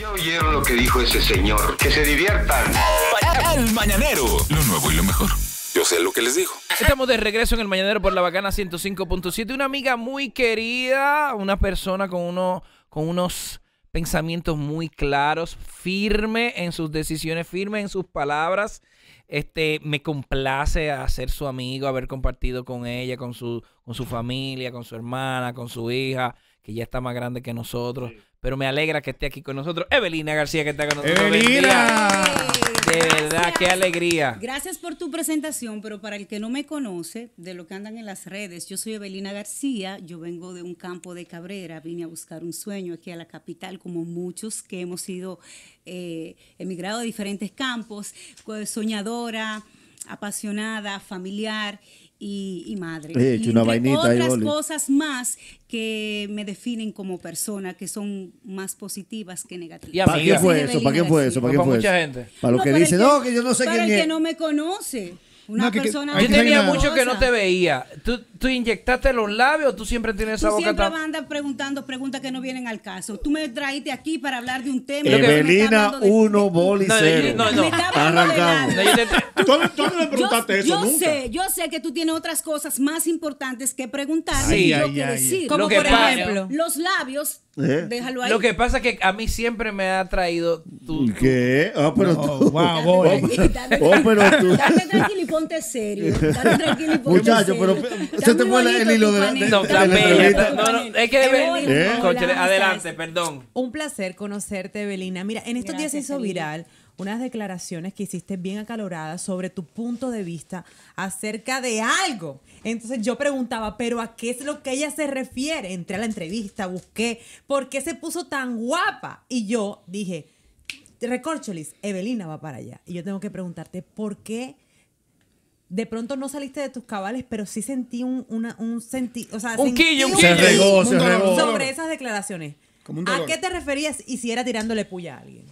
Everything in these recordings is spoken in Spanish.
Yo oyeron lo que dijo ese señor. Que se diviertan. El mañanero. Lo nuevo y lo mejor. Yo sé lo que les digo. Estamos de regreso en el Mañanero por la Bacana 105.7. Una amiga muy querida, una persona con, uno, con unos pensamientos muy claros, firme en sus decisiones, firme en sus palabras. Este, me complace hacer ser su amigo, haber compartido con ella, con su, con su familia, con su hermana, con su hija, que ya está más grande que nosotros pero me alegra que esté aquí con nosotros. Evelina García, que está con nosotros. ¡Evelina! De verdad, qué alegría. Gracias por tu presentación, pero para el que no me conoce, de lo que andan en las redes, yo soy Evelina García, yo vengo de un campo de Cabrera, vine a buscar un sueño aquí a la capital, como muchos que hemos sido eh, emigrados a diferentes campos, soñadora, apasionada, familiar y, madre. y otras cosas más que me definen como persona, que son más positivas que negativas. ¿Para qué fue eso? ¿Para qué fue eso? ¿Para mucha gente. Para que dice no, que yo no sé quién es. Para el que no me conoce. Una persona. Que, yo tenía mucho que no te veía. ¿Tú, ¿Tú, inyectaste los labios o tú siempre tienes esa tú boca Siempre a andar preguntando preguntas que no vienen al caso. Tú me trajiste aquí para hablar de un tema. Eh, Evelina 1 boli No, no, no. Arrancamos. ¿Tú, tú no me preguntaste yo, eso. Yo sé, yo sé que tú tienes otras cosas más importantes que preguntar y yo que decir. Como por ejemplo, los labios ¿Eh? Lo que pasa es que a mí siempre me ha traído tu. ¿Qué? Ah, oh, pero tú. Wow, oh, oh, pero tú. tranquilo y ponte serio. Date tranquilo serio. pero se te fue el hilo de, la, No, es que ¿Eh? Adelante, perdón. Un placer conocerte, Belina. Mira, en estos días se hizo viral unas declaraciones que hiciste bien acaloradas sobre tu punto de vista acerca de algo. Entonces yo preguntaba, pero ¿a qué es lo que ella se refiere? Entré a la entrevista, busqué, ¿por qué se puso tan guapa? Y yo dije, recorcholis, Evelina va para allá. Y yo tengo que preguntarte, ¿por qué? de pronto no saliste de tus cabales, pero sí sentí un, una, un o sea, un quillo, un quillo. Se regó, Sobre esas declaraciones. ¿A qué te referías y si era tirándole puya a alguien?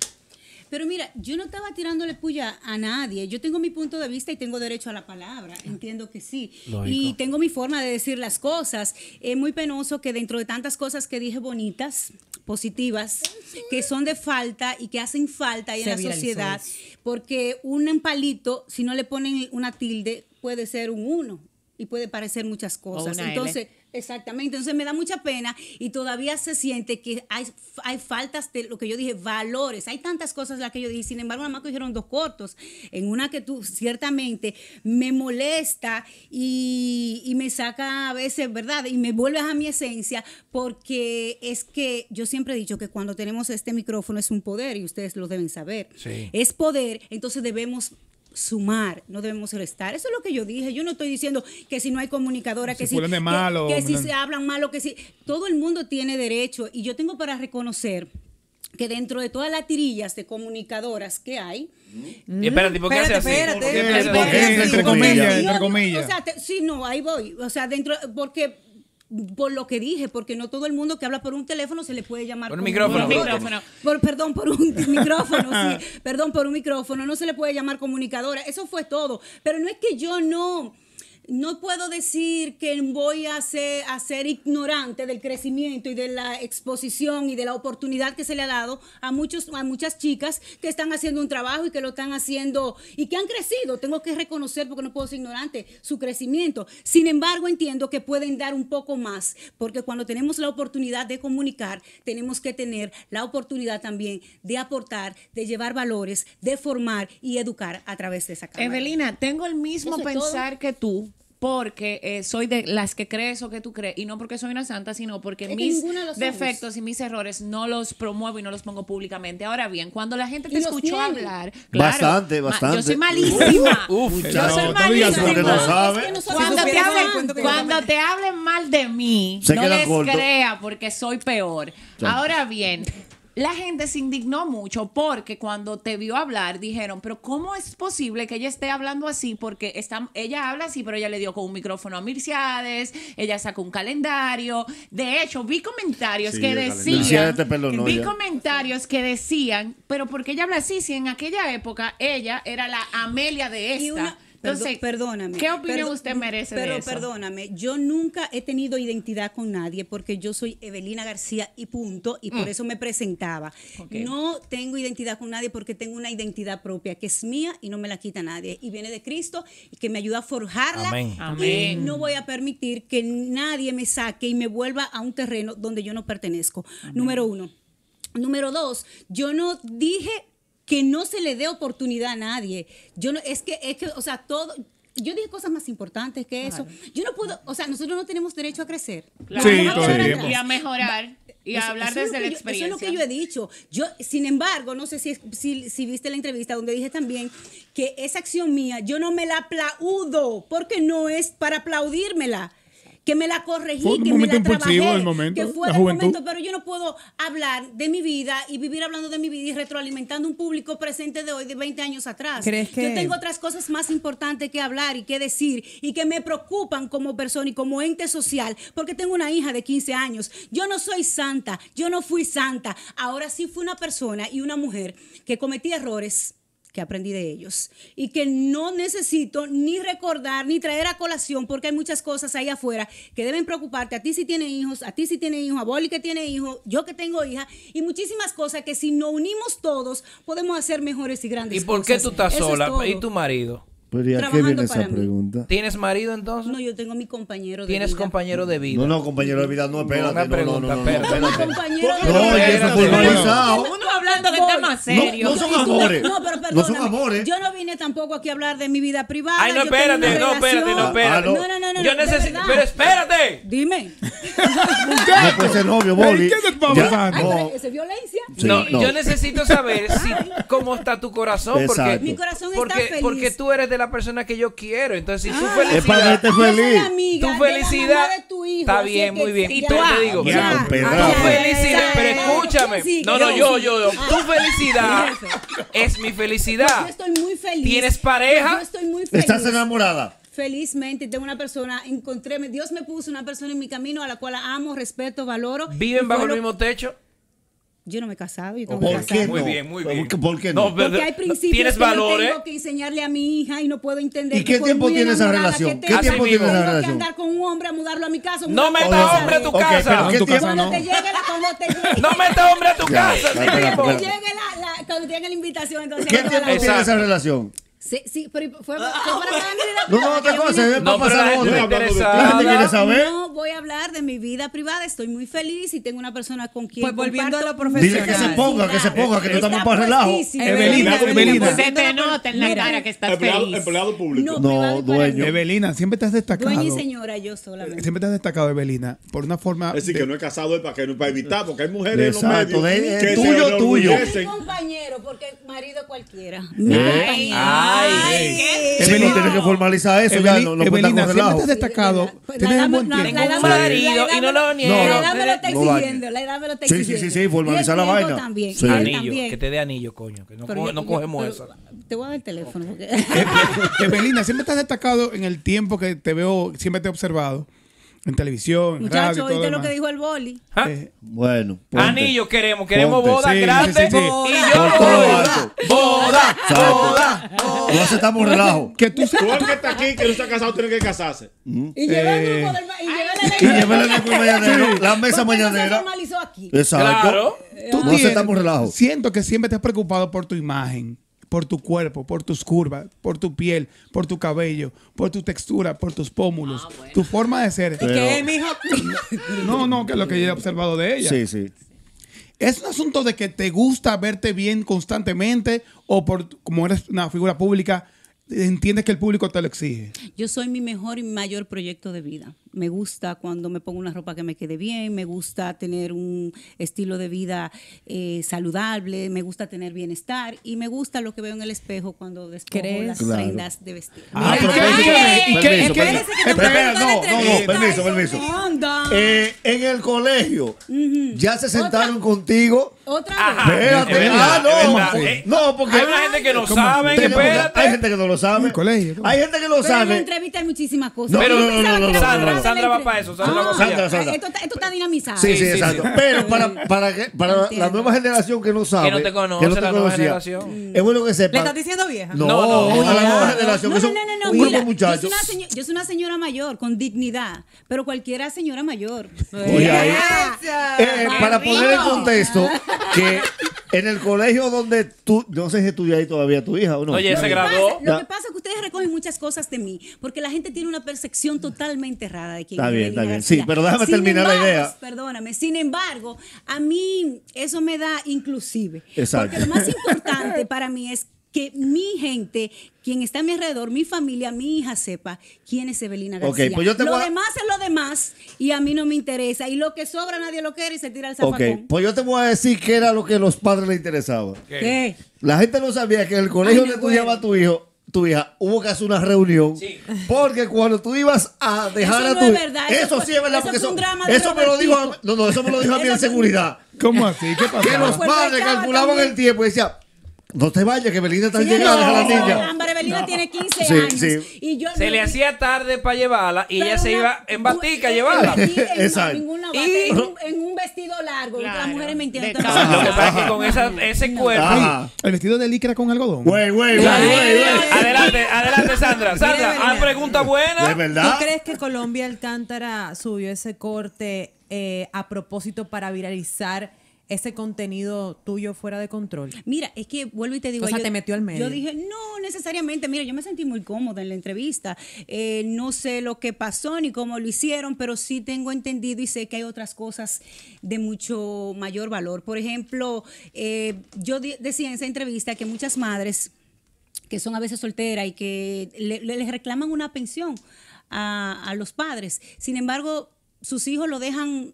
Pero mira, yo no estaba tirándole puya a nadie. Yo tengo mi punto de vista y tengo derecho a la palabra. Entiendo que sí. Y tengo mi forma de decir las cosas. Es muy penoso que dentro de tantas cosas que dije bonitas, positivas, que son de falta y que hacen falta ahí en la sociedad, porque un empalito, si no le ponen una tilde, puede ser un uno y puede parecer muchas cosas. Entonces. Exactamente, entonces me da mucha pena y todavía se siente que hay, hay faltas de lo que yo dije, valores, hay tantas cosas las que yo dije, sin embargo nada más dijeron dos cortos, en una que tú ciertamente me molesta y, me saca a veces, ¿verdad? Y me vuelves a mi esencia porque es que yo siempre he dicho que cuando tenemos este micrófono es un poder y ustedes lo deben saber, es poder, entonces debemos sumar, no debemos restar. Eso es lo que yo dije. Yo no estoy diciendo que si no hay comunicadoras que si, que, si se hablan malo, que si todo el mundo tiene derecho y yo tengo para reconocer que dentro de todas las tirillas de comunicadoras que hay. Mm. Espérate, ¿por qué así? Espérate, Entre comillas, sí, no, ahí voy. O sea, dentro, porque por lo que dije, porque no todo el mundo que habla por un teléfono se le puede llamar por un micrófono. micrófono. perdón, por un micrófono, Perdón, por un micrófono. No se le puede llamar comunicadora. Eso fue todo. Pero no es que yo no no puedo decir que voy a ser, ignorante del crecimiento y de la exposición y de la oportunidad que se le ha dado a, muchos, a muchas chicas que están haciendo un trabajo y que lo están haciendo y que han crecido. Tengo que reconocer, porque no puedo ser ignorante, su crecimiento. Sin embargo, entiendo que pueden dar un poco más, porque cuando tenemos la oportunidad de comunicar, tenemos que tener la oportunidad también de aportar, de llevar valores, de formar y educar a través de esa cámara. Evelina, tengo el mismo pensar que tú porque eh, soy de las que crees o que tú crees, y no porque soy una santa, sino porque mis defectos y mis errores no los promuevo y no los pongo públicamente. Ahora bien, cuando la gente te escuchó hablar, bastante, bastante. Yo soy malísima. Uf, yo cuando, te hablen, mal de mí, no les crea porque soy peor. Ahora bien, la gente se indignó mucho porque cuando te vio hablar dijeron, pero ¿cómo es posible que ella esté hablando así? Porque está, ella habla así, pero ella le dio con un micrófono a Mirciades, ella sacó un calendario. De hecho, vi comentarios que decían, perdonó, vi comentarios que decían, pero porque ella habla así? Si en aquella época ella era la Amelia de esta. Entonces, perdóname. ¿Qué opinión usted merece de eso? perdóname, yo nunca he tenido identidad con nadie porque yo soy Evelina García y punto, y por mm. eso me presentaba. No tengo identidad con nadie porque tengo una identidad propia que es mía y no me la quita nadie. Y viene de Cristo y que me ayuda a forjarla. Amén. no voy a permitir que nadie me saque y me vuelva a un terreno donde yo no pertenezco. Número uno. Número dos, yo no dije que no se le dé oportunidad a nadie. Yo no, es que, es que, o sea, todo, yo dije cosas más importantes que eso. Yo no puedo, o sea, nosotros no tenemos derecho a crecer. y a mejorar. Y a hablar desde la experiencia. Eso es lo que yo he dicho. Yo, sin embargo, no sé si, si, si, viste la entrevista donde dije también que esa acción mía, yo no me la aplaudo porque no es para aplaudírmela que me la corregí, que me la trabajé, que fue el momento, pero yo no puedo hablar de mi vida y vivir hablando de mi vida y retroalimentando un público presente de hoy de 20 años atrás. Yo tengo otras cosas más importantes que hablar y que decir y que me preocupan como persona y como ente social, porque tengo una hija de 15 años. Yo no soy santa, yo no fui santa. Ahora sí fui una persona y una mujer que cometí errores que aprendí de ellos y que no necesito ni recordar ni traer a colación porque hay muchas cosas ahí afuera que deben preocuparte. A ti si tiene hijos, a ti si tiene hijos, a Boli que tiene hijos, yo que tengo hija y muchísimas cosas que si nos unimos todos podemos hacer mejores y grandes cosas. ¿Y por qué tú estás sola? ¿Y tu marido? Pero qué viene esa pregunta? ¿Tienes marido entonces? No, yo tengo mi compañero de ¿Tienes vida. ¿Tienes compañero de vida? No, no, compañero de vida, no, espérate. No, no, no, no, espérate. No, compañero de vida. No, no, eso no, Uno hablando de temas serios. No, son amores. No, pero perdón. No son amores. Yo no vine tampoco aquí a hablar de mi vida privada. Ay, no, espérate, no, espérate, ah, no, espérate. No, no, no, no. Yo necesito, pero espérate. Dime. ¿Qué? puede ser novio, Boli. ¿Qué te pasando? ¿Es violencia? No, yo necesito saber cómo está tu corazón. Porque, mi corazón está feliz. Porque tú eres de la persona que yo quiero. Entonces, si tú ah, felicidad. Es para feliz. tu felicidad. está bien, muy bien. Y tú te digo, tu felicidad. Pero escúchame. No, no, yo, yo, Tu ah, felicidad es mi felicidad. Yo estoy muy feliz. ¿Tienes pareja? ¿Estás enamorada? felizmente tengo una persona, encontréme Dios me puso una persona en mi camino a la cual amo, respeto, valoro. ¿Viven bajo el mismo techo? Yo no me he casado, yo tengo ¿Por que casar. Muy bien, muy bien. ¿Por qué, por qué no? Porque hay principios ¿tienes que valores? Yo tengo que enseñarle a mi hija y no puedo entender. ¿Y qué tiempo tiene esa relación? ¿Qué tiempo, tiene esa relación? que andar con un hombre a mudarlo a mi casa. No meta hombre a tu okay, casa. ¿qué tiempo? Cuando te llegue la... Cuando te llegue... no meta hombre a tu casa. Cuando te llegue la, cuando llegue la invitación. Entonces ¿Qué tiempo tiene esa relación? Sí, sí, pero fue, fue para que No, no, otra cosa, es para pasar a otra. quiere saber? No, voy a hablar de mi vida privada, estoy muy feliz y tengo una persona con quien Pues volviendo a lo profesional. Dile que se ponga, que se ponga, que no estamos para relajo. Evelina, Evelina. Se te nota en la cara que estás feliz. Empleado público. No, dueño. Evelina, siempre te has destacado. Dueño y señora, yo solamente. Eh, siempre te has destacado, Evelina, por una forma... Es decir, que no he casado para evitar, porque hay mujeres en los medios Exacto, eh, tuyo, tuyo marido cualquiera. Ay, qué Evelyn, tienes que formalizar eso. ya, no, no Evelina, siempre estás destacado. Tienes un buen tiempo. un marido y no lo niego. La edad me lo está exigiendo. La edad me lo está exigiendo. Sí, sí, sí, Formaliza la vaina. también. Anillo, que te dé anillo, coño. Que no cogemos eso. Te voy a dar el teléfono. Eh, eh, Evelina, siempre estás destacado en el tiempo que te veo, siempre te he observado. En televisión, Muchachos, ¿viste lo que dijo el boli? Ah. Eh, bueno. Ponte, Anillo queremos, queremos bodas boda sí, grande sí, y yo Boda, boda, boda, boda. No aceptamos relajo. Que tú Tú que está aquí, que no estás casado, tienes que casarse. Mm. Y lleva el eh, grupo del y lleva el grupo mañanero. La mesa mañanera. Se normalizó aquí. Exacto. Claro. Tú no aceptamos relajo. Siento que siempre te preocupado por tu imagen por tu cuerpo, por tus curvas, por tu piel, por tu cabello, por tu textura, por tus pómulos, ah, tu forma de ser. ¿Y ¿Qué, mijo? no, no, que es lo que yo he observado de ella. Sí, sí. ¿Es un asunto de que te gusta verte bien constantemente o por como eres una figura pública, entiendes que el público te lo exige? Yo soy mi mejor y mayor proyecto de vida me gusta cuando me pongo una ropa que me quede bien, me gusta tener un estilo de vida saludable, me gusta tener bienestar y me gusta lo que veo en el espejo cuando despojo las prendas de vestir. Ah, Mira, ¿Qué? ¿Qué? Permiso, ¿Qué? permiso. ¿Qué? Espera, no, no, no, permiso, permiso. Eh, en el colegio, ¿ya se sentaron contigo? Otra vez. Espérate. Ah, no. no, porque hay una gente que no sabe. Espérate. Hay gente que no lo sabe. Colegio, hay gente que lo sabe. En la entrevista hay muchísimas cosas. no, no, no, no, no, no, Sandra va para eso. Ah, esto, está- dinamizado. Sí, sí, exacto. Pero para, para, para la nueva generación que no sabe. Que no te conoce, la nueva generación. Es bueno que sepa. ¿Le estás diciendo vieja? No, a la nueva generación. no, no, un grupo muchachos. Yo soy, una yo soy una señora mayor con dignidad, pero cualquiera señora mayor. Oye, eh, para poner en contexto que en el colegio donde tú, no sé si estudia ahí todavía tu hija o no. Oye, se graduó. Lo que pasa es que ustedes recogen muchas cosas de mí, porque la gente tiene una percepción totalmente errada de quién Está bien, está bien. Sí, pero déjame terminar la idea. Perdóname. Sin embargo, a mí eso me da inclusive. Exacto. Porque lo más importante para mí es mi gente, quien está a mi alrededor, mi familia, mi hija sepa quién es Evelina García. Pues lo demás es lo demás y a mí no me interesa. Y lo que sobra nadie lo quiere y se tira el zapatón. Ok, pues yo te voy a decir qué era lo que a los padres les interesaba. ¿Qué? La gente no sabía que en el colegio donde estudiaba tu hijo tu hija, hubo que hacer una reunión. Porque cuando tú ibas a dejar a tu. No es verdad, eso, sí es verdad. Eso eso, eso me lo dijo a, no, no, eso me lo dijo a mí en seguridad. ¿Cómo así? ¿Qué pasó? Que los padres calculaban el tiempo y decían no te vayas, que Belinda está llegando no, a la niña. Belinda tiene 15 años. se le hacía tarde para llevarla y ella se iba en batica a llevarla. Exacto. En, en, un vestido largo. Claro. Las mujeres me entienden. Lo que pasa es que con ese cuerpo. El vestido de licra con algodón. Güey, güey, güey, Adelante, adelante, Sandra. Sandra, hay pregunta buena. verdad? ¿Tú crees que Colombia Alcántara subió ese corte eh, a propósito para viralizar? ese contenido tuyo fuera de control? Mira, es que vuelvo y te digo. O sea, te metió al medio. Yo dije, no necesariamente. Mira, yo me sentí muy cómoda en la entrevista. Eh, no sé lo que pasó ni cómo lo hicieron, pero sí tengo entendido y sé que hay otras cosas de mucho mayor valor. Por ejemplo, eh, yo decía en esa entrevista que muchas madres que son a veces solteras y que les reclaman una pensión a los padres. Sin embargo, sus hijos lo dejan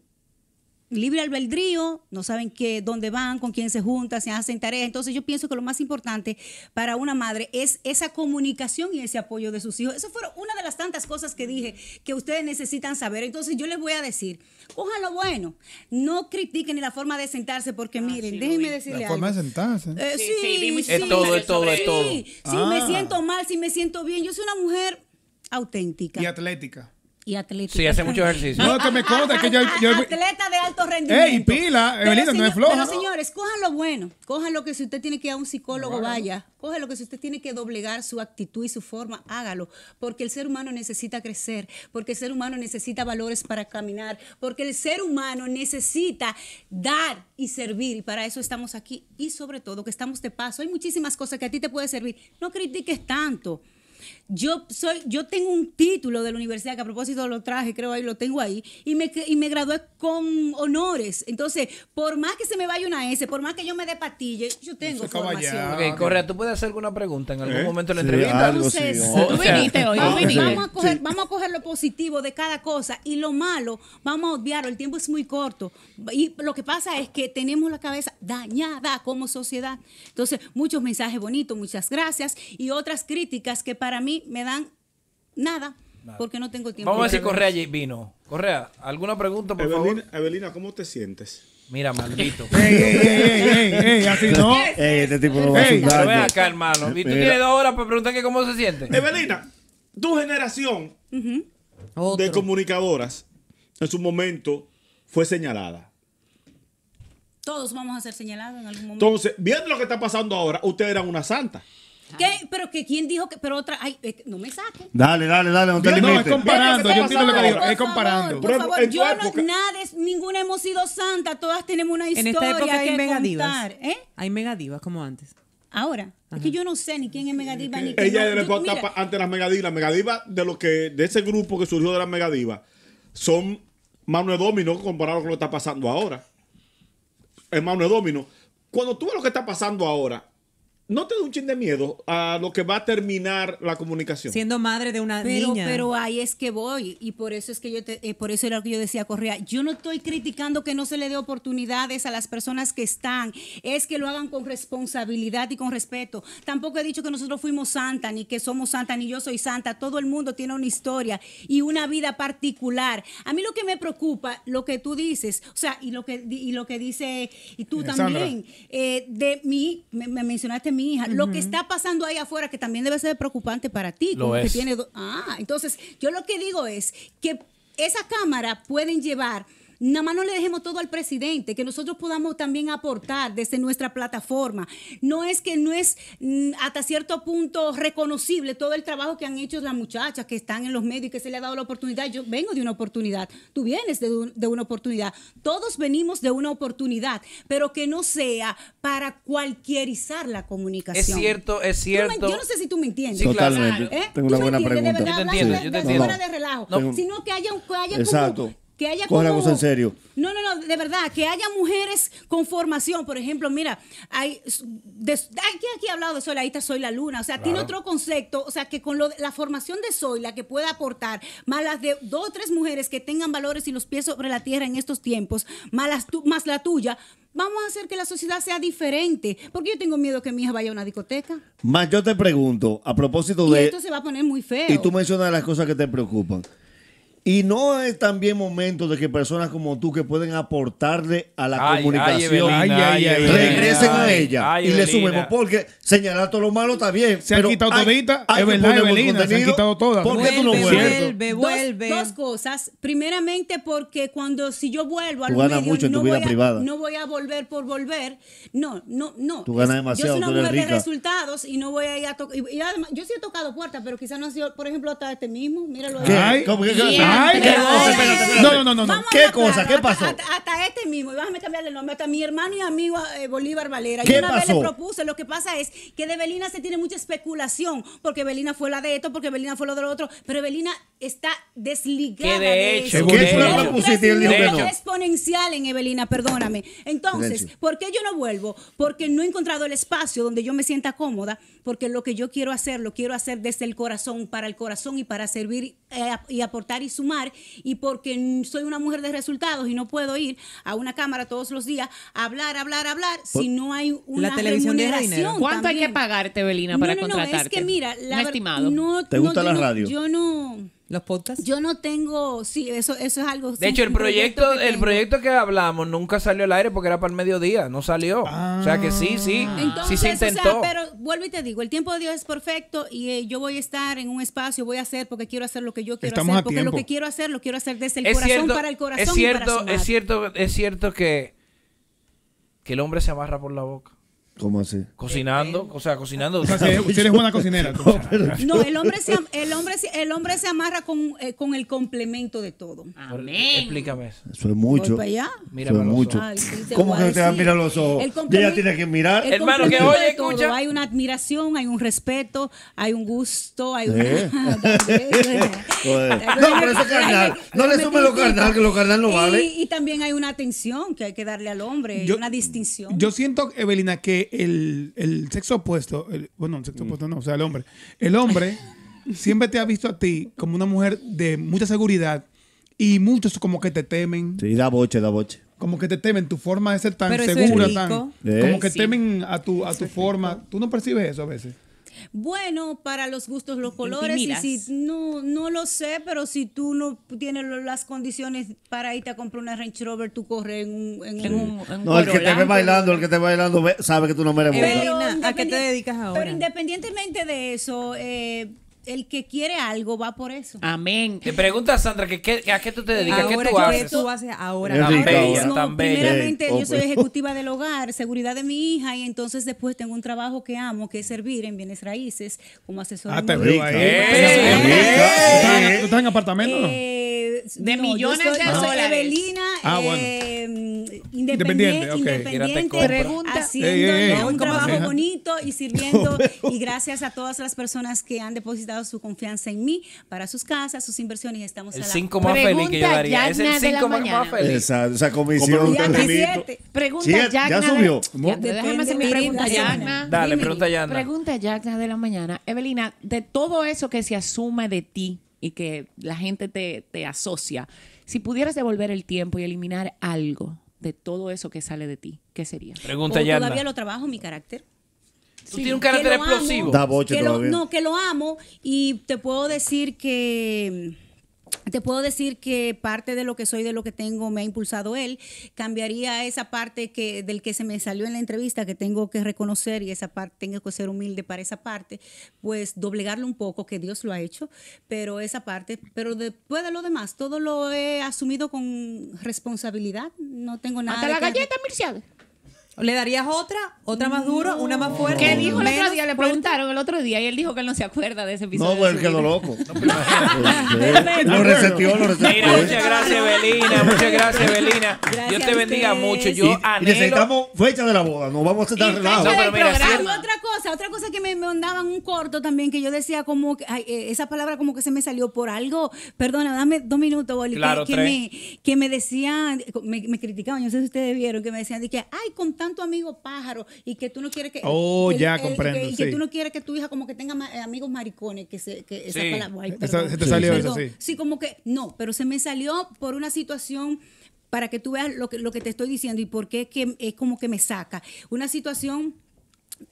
libre albedrío, no saben qué, dónde van, con quién se juntan, se hacen tareas. Entonces yo pienso que lo más importante para una madre es esa comunicación y ese apoyo de sus hijos. Eso fue una de las tantas cosas que dije que ustedes necesitan saber. Entonces yo les voy a decir, ojalá bueno, no critiquen ni la forma de sentarse porque ah, miren, déjenme decirle. La forma de sentarse. Eh, sí, sí, es todo, es todo, si me ah. siento mal, si me siento bien, yo soy una mujer auténtica. Y atlética y atlética. Sí, hace mucho ejercicio. No, que me ah, ah, ah, que yo, Atleta de alto rendimiento. Ey, pila, no es floja. señores, cojan lo bueno. Cojan lo que si usted tiene que ir a un psicólogo, vaya. Cojan lo que si usted tiene que doblegar su actitud y su forma, hágalo. Porque el ser humano necesita crecer. Porque el ser humano necesita valores para caminar. Porque el ser humano necesita dar y servir. Y para eso estamos aquí. Y sobre todo que estamos de paso. Hay muchísimas cosas que a ti te puede servir. No critiques tanto. Yo soy, yo tengo un título de la universidad que a propósito lo traje, creo ahí lo tengo ahí, y me, y me gradué con honores. Entonces, por más que se me vaya una S, por más que yo me dé patille yo tengo formación. Correa, tú puedes hacer alguna pregunta en algún ¿Eh? momento en la entrevista. Entonces, vamos, a coger, vamos a coger lo positivo de cada cosa y lo malo, vamos a odiarlo. El tiempo es muy corto. Y lo que pasa es que tenemos la cabeza dañada como sociedad. Entonces, muchos mensajes bonitos, muchas gracias, y otras críticas que para mí me dan nada, porque no tengo tiempo. Vamos a ver si Correa vino. Correa, ¿alguna pregunta, por favor? Evelina, ¿cómo te sientes? Mira, maldito. ey, ey, ey, ey, ey, así no. Ey, este tipo no va a sudar. Pero ven acá, hermano. Y tú tienes dos horas para que cómo se siente. Evelina, tu generación de comunicadoras en su momento fue señalada. Todos vamos a ser señalados en algún momento. Entonces, viendo lo que está pasando ahora, ustedes eran una santa. Pero que quién dijo que, pero otra, ay, eh, no me saques. Dale, dale, dale, no es comparando, yo entiendo lo que digo, es comparando. Por favor, yo no, ninguna hemos sido santa, todas tenemos una historia en esta época hay megadivas. ¿eh? Hay megadivas como antes. Ahora, es que yo no sé ni quién es Megadiva ni eh, quién Ella no, yo, ante las Megadivas. Megadivas de que, de ese grupo que surgió de las Megadivas, son Manuel Domino comparado con lo que está pasando ahora. Es Manuel Domino. Cuando tú ves lo que está pasando ahora, ¿No te dé un chin de miedo a lo que va a terminar la comunicación? Siendo madre de una niña. Pero ahí es que voy y por eso es que yo eh, por eso era lo que yo decía Correa. Yo no estoy criticando que no se le dé oportunidades a las personas que están. Es que lo hagan con responsabilidad y con respeto. Tampoco he dicho que nosotros fuimos santa ni que somos santa ni yo soy santa. Todo el mundo tiene una historia y una vida particular. A mí lo que me preocupa, lo que tú dices, o sea y lo que y lo que dice y tú eh, también eh, de mí me, me mencionaste mi hija, lo que está pasando ahí afuera, que también debe ser preocupante para ti, que tiene ah, entonces yo lo que digo es que esa cámara pueden llevar Nada más no le dejemos todo al presidente, que nosotros podamos también aportar desde nuestra plataforma. No es que no es mm, hasta cierto punto reconocible todo el trabajo que han hecho las muchachas que están en los medios y que se le ha dado la oportunidad. Yo vengo de una oportunidad, tú vienes de, una oportunidad, todos venimos de una oportunidad, pero que no sea para cualquierizar la comunicación. Es cierto, es cierto. yo no sé si tú me entiendes. Totalmente. ¿eh? Tengo una buena pregunta. De verdad, yo te entiendo, Fuera de relajo, sino que haya, un, Exacto. Que haya en serio. No, no, no, de verdad, que haya mujeres con formación. Por ejemplo, mira, hay, aquí, aquí hablado de Soy, ahí está Soy la Luna. O sea, tiene otro concepto. O sea, que con la formación de Soy, la que pueda aportar, más las de dos o tres mujeres que tengan valores y los pies sobre la tierra en estos tiempos, más, más la tuya, vamos a hacer que la sociedad sea diferente. Porque yo tengo miedo que mi hija vaya a una discoteca. Más yo te pregunto, a propósito de. Y esto se va a poner muy feo. Y tú mencionas las cosas que te preocupan. Y no es también momento de que personas como tú que pueden aportarle a la comunicación regresen a ella y le sumemos. Porque señalar todo lo malo está bien. Se ha han quitado todita. es verdad, Evelina, se han quitado todas. ¿Por qué tú no vuelves? Vuelve, vuelve. Dos, cosas. Primeramente, porque cuando si yo vuelvo a no No voy a volver por volver. No, no, no. Tú ganas demasiado. Yo soy una mujer de resultados y no voy a ir a tocar. Yo sí he tocado puertas, pero quizás no ha sido, por ejemplo, hasta este mismo. Míralo. ¿Qué? ¿Cómo que no, no, no, no. ¿Qué cosa? ¿Qué pasó? Hasta, este mismo, y a cambiarle el nombre, hasta mi hermano y amigo eh, Bolívar Valera. ¿Qué Yo una vez le propuse, lo que pasa es que de Belina se tiene mucha especulación, porque Belina fue la de esto, porque Belina fue lo del otro, pero Evelina está desligada. de hecho, ¿qué que exponencial en Evelina, perdóname. Entonces, ¿por qué yo no vuelvo? Porque no he encontrado el espacio donde yo me sienta cómoda porque lo que yo quiero hacer, lo quiero hacer desde el corazón, para el corazón y para servir eh, y aportar y sumar, y porque soy una mujer de resultados y no puedo ir a una cámara todos los días a hablar, hablar, hablar, si no hay una televisión remuneración. ¿Cuánto hay que pagarte, Belina, para contratarte? No, es que mira, no ¿Te gusta la radio? Yo no los podcasts. Yo no tengo, sí, eso, eso es algo. De hecho, el proyecto, el proyecto que hablamos nunca salió al aire porque era para el mediodía, no salió. O sea que sí, sí, Entonces, sí se intentó. pero vuelvo y te digo, el tiempo de Dios es perfecto y eh, yo voy a estar en un espacio, voy a hacer porque quiero hacer lo que yo quiero hacer, porque lo que quiero hacer lo quiero hacer desde el corazón para el corazón. Es cierto, es cierto, es cierto que que el hombre se amarra por la boca. ¿Cómo así? Cocinando, o sea, cocinando. O sea, eres buena cocinera. No, el hombre se, el hombre, el hombre se amarra con, eh, con el complemento de todo. Amén. Explícame eso. es mucho. Para allá. Eso es mucho. ¿Cómo que te va a mirar los ojos? Ella tiene que mirar. El Hermano, que oye, escucha. Hay una admiración, hay un respeto, hay un gusto, hay una... ¿Eh? no, pero eso es carnal. No le sume lo carnal, que lo carnal no vale. Y, y, también hay una atención que hay que darle al hombre, una distinción. Yo siento, Evelina, que el, sexo opuesto, bueno, el sexo mm. opuesto no, o sea, el hombre, el hombre siempre te ha visto a ti como una mujer de mucha seguridad y muchos como que te temen. Sí, da boche, da boche. Como que te temen tu forma de ser tan segura, tan. Como que temen a tu, a tu forma. ¿Tú no percibes eso a veces? Bueno, para los gustos, los colores. Y si no, no lo sé, pero si tú no tienes las condiciones para irte a comprar una Range Rover, tú corres en un. En un, no, el que te ve bailando, el que te ve bailando sabe que tú no mereces. ¿a qué te dedicas ahora? Pero independientemente de eso, eh, el que quiere algo va por eso. Amén. Te pregunta Sandra, a qué tú te dedicas? Ahora, ¿Qué tú haces? tú haces ahora? Tan Primeramente, yo soy ejecutiva del hogar, seguridad de mi hija, y entonces después tengo un trabajo que amo, que es servir en bienes raíces como asesora. Ah, te ahí. Eh. ¿Tú estás en apartamento? Eh, de millones de dólares. Evelina. Ah, bueno. Eh, Independiente, independiente, okay. independiente pregunta, haciendo un trabajo bonito y sirviendo. y gracias a todas las personas que han depositado su confianza en mí para sus casas, sus inversiones. Estamos el a la 5 más feliz que yo daría. Es el 5 más, feliz. esa comisión. Pregunta Yagna. Ya subió. déjame mi pregunta, Yagna. Dale, pregunta Yagna. Pregunta Yagna de la mañana. Evelina, de todo eso que se asume de ti y que la gente te, te asocia, si pudieras devolver el tiempo y eliminar algo de todo eso que sale de ti, ¿qué sería? Pregunta ya. Todavía lo trabajo mi carácter. Tú tienes un carácter explosivo. que no, que lo amo y te puedo decir que te puedo decir que parte de lo que soy, de lo que tengo, me ha impulsado él. Cambiaría esa parte que, del que se me salió en la entrevista, que tengo que reconocer y esa parte, tengo que ser humilde para esa parte, pues doblegarlo un poco, que Dios lo ha hecho, pero esa parte, pero después de lo demás, todo lo he asumido con responsabilidad, no tengo nada. Hasta la galleta, ¿Le darías otra? ¿Otra más dura? ¿Una más fuerte? ¿Qué dijo el otro día? Le preguntaron el otro día y él dijo que él no se acuerda de ese episodio. No, pues él quedó loco. lo resetió, lo resetió. Mira, muchas gracias, Belina. Muchas gracias, Belina. Dios te bendiga mucho. Yo anhelo... necesitamos fecha de la boda. No vamos a estar relajados. pero otra cosa, otra cosa que me mandaban un corto también que yo decía como... Que, eh, esa palabra como que se me salió por algo. Perdona, dame dos minutos, bolita, Claro, que, me, decían... Me, criticaban, yo no sé si ustedes vieron, que me decían de que, ay, contame tanto amigo pájaro y que tú no quieres que. Oh, ya comprendo. Y que tú no quieres que tu hija como que tenga eh, amigos maricones, que, se, esa palabra. se te salió eso, sí. Sí, como que. No, pero se me salió por una situación para que tú veas lo que, lo que te estoy diciendo y por qué es que es como que me saca. Una situación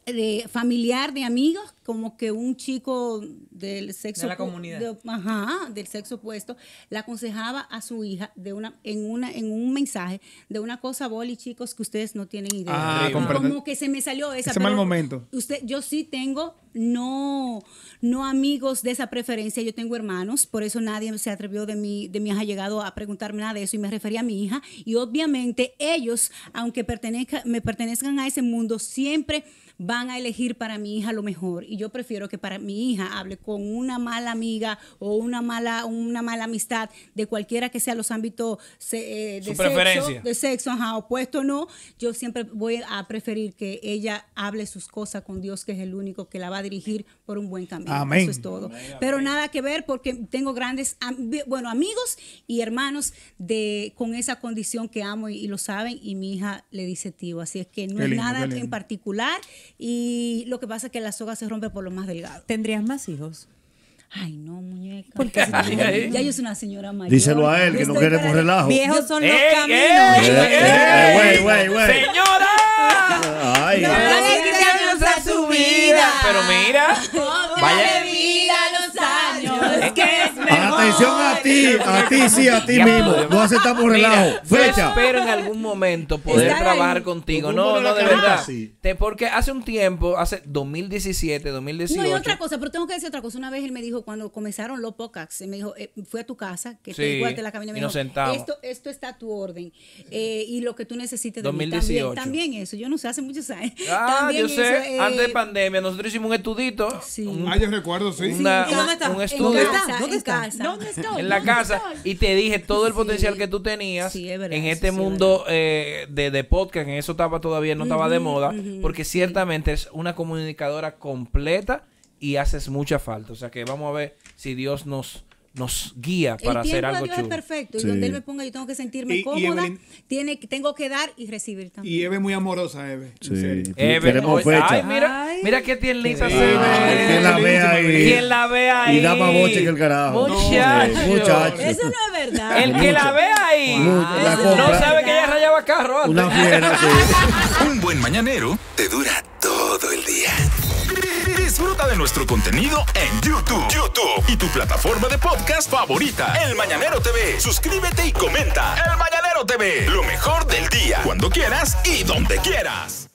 de familiar de amigos como que un chico del sexo de la comunidad. ajá, del sexo opuesto le aconsejaba a su hija de una en una en un mensaje de una cosa boli chicos que ustedes no tienen idea. Ah, como que se me salió esa, ese mal momento. Usted yo sí tengo no no amigos de esa preferencia, yo tengo hermanos, por eso nadie se atrevió de mi de mi hija llegado a preguntarme nada de eso y me refería a mi hija y obviamente ellos aunque pertenezca, me pertenezcan a ese mundo siempre van a elegir para mi hija lo mejor y yo prefiero que para mi hija hable con una mala amiga o una mala, una mala amistad de cualquiera que sea los ámbitos eh, de, sexo, de sexo, ajá, opuesto no, yo siempre voy a preferir que ella hable sus cosas con Dios, que es el único que la va a dirigir por un buen camino. Eso es todo. Pero nada que ver porque tengo grandes, bueno, amigos y hermanos de con esa condición que amo y, lo saben y mi hija le dice tío. Así es que no es nada en particular y lo que pasa es que las soga se rompe por lo más delgado. ¿Tendrías más hijos? Ay, no, muñeca. Porque ya yo soy una señora mayor. Díselo a él, que no queremos relajo. Viejos son los caminos. Eh, eh, eh, güey, güey! ¡Señora! ¡Ay, no, años a su vida! Pero mira. Vaya. vida los años, que es mejor. Atención a ti, a ti sí, a ti mismo. No aceptamos relajo. Fecha. Espero en algún momento poder grabar contigo. No, no, de verdad. porque hace un tiempo, hace 2017, 2018. No, y otra cosa, pero tengo que decir otra cosa. Una vez él me dijo, cuando comenzaron los podcasts, me dijo, eh, fui a tu casa, que te igual la camina. Me esto, esto está a tu orden. Eh, y lo que tú necesites de 2018. también, eso. Yo no sé, hace muchos años. Ah, yo sé. Eh, antes de pandemia, nosotros hicimos un estudito. Sí. ah, recuerdo, sí. Una, sí. un estudio. ¿En casa? ¿Dónde está? ¿Dónde está? En la casa. Y te dije todo el potencial que tú tenías en este mundo eh, de, podcast, en eso estaba todavía, no estaba de moda, porque ciertamente es una comunicadora completa y haces mucha falta. O sea que vamos a ver si Dios nos nos guía para hacer algo de Dios es perfecto y donde Él me ponga yo tengo que sentirme cómoda, tiene, tengo que dar y recibir también. Y Eve es muy amorosa, Eve. Sí. Eve, Queremos Ay, mira, mira qué quien la ve ahí. la ahí. Y da más boche que el carajo. Muchacho. Eso no es verdad. El que la ve ahí no sabe que ella rayaba carro antes. Una fiera, sí. Un buen mañanero te dura todo el día. Disfruta de nuestro contenido en YouTube, YouTube y tu plataforma de podcast favorita, El Mañanero TV. Suscríbete y comenta. El Mañanero TV, lo mejor del día, cuando quieras y donde quieras.